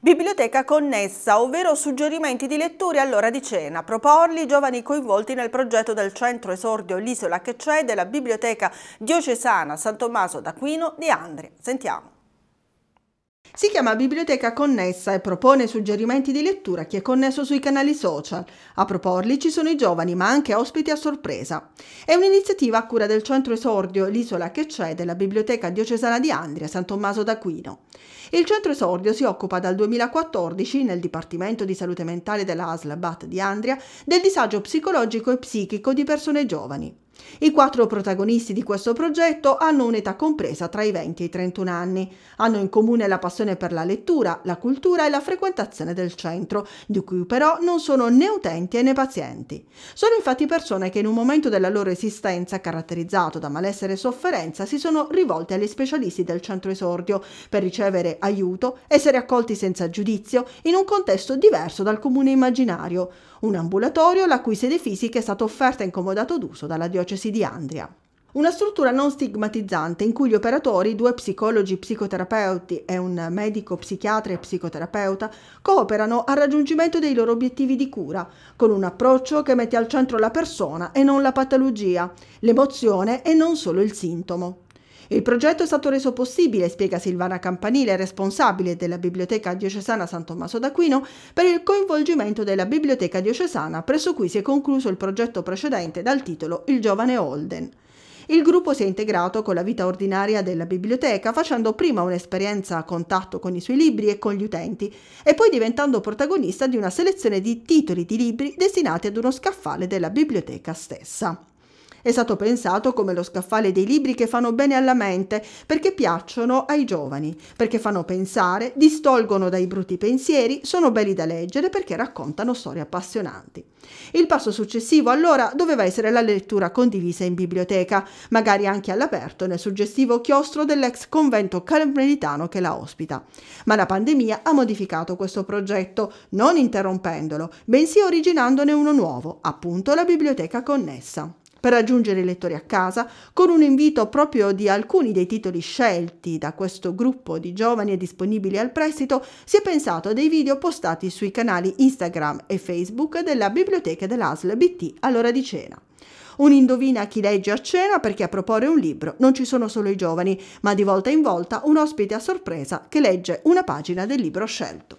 Biblioteca connessa, ovvero suggerimenti di letture all'ora di cena. Proporli i giovani coinvolti nel progetto del centro esordio L'isola che c'è della Biblioteca diocesana San Tommaso d'Aquino di Andria. Sentiamo. Si chiama Biblioteca Connessa e propone suggerimenti di lettura a chi è connesso sui canali social. A proporli ci sono i giovani, ma anche ospiti a sorpresa. È un'iniziativa a cura del centro esordio L'isola che c'è della Biblioteca Diocesana di Andria, San Tommaso d'Aquino. Il centro esordio si occupa dal 2014 nel Dipartimento di Salute Mentale della ASL BAT di Andria del disagio psicologico e psichico di persone giovani. I quattro protagonisti di questo progetto hanno un'età compresa tra i 20 e i 31 anni, hanno in comune la passione per la lettura, la cultura e la frequentazione del centro, di cui però non sono né utenti né pazienti. Sono infatti persone che in un momento della loro esistenza caratterizzato da malessere e sofferenza si sono rivolte agli specialisti del centro esordio per ricevere aiuto, essere accolti senza giudizio in un contesto diverso dal comune immaginario un ambulatorio la cui sede fisica è stata offerta in comodato d'uso dalla diocesi di Andria. Una struttura non stigmatizzante in cui gli operatori, due psicologi psicoterapeuti e un medico psichiatra e psicoterapeuta, cooperano al raggiungimento dei loro obiettivi di cura, con un approccio che mette al centro la persona e non la patologia, l'emozione e non solo il sintomo. Il progetto è stato reso possibile, spiega Silvana Campanile, responsabile della Biblioteca Diocesana San Tommaso d'Aquino, per il coinvolgimento della Biblioteca Diocesana, presso cui si è concluso il progetto precedente dal titolo Il giovane Holden. Il gruppo si è integrato con la vita ordinaria della biblioteca, facendo prima un'esperienza a contatto con i suoi libri e con gli utenti, e poi diventando protagonista di una selezione di titoli di libri destinati ad uno scaffale della biblioteca stessa. È stato pensato come lo scaffale dei libri che fanno bene alla mente, perché piacciono ai giovani, perché fanno pensare, distolgono dai brutti pensieri, sono belli da leggere perché raccontano storie appassionanti. Il passo successivo allora doveva essere la lettura condivisa in biblioteca, magari anche all'aperto nel suggestivo chiostro dell'ex convento carmelitano che la ospita. Ma la pandemia ha modificato questo progetto, non interrompendolo, bensì originandone uno nuovo, appunto la biblioteca connessa per raggiungere i lettori a casa, con un invito proprio di alcuni dei titoli scelti da questo gruppo di giovani e disponibili al prestito, si è pensato a dei video postati sui canali Instagram e Facebook della biblioteca dell'ASL BT all'ora di cena. Un indovina chi legge a cena perché a proporre un libro non ci sono solo i giovani, ma di volta in volta un ospite a sorpresa che legge una pagina del libro scelto.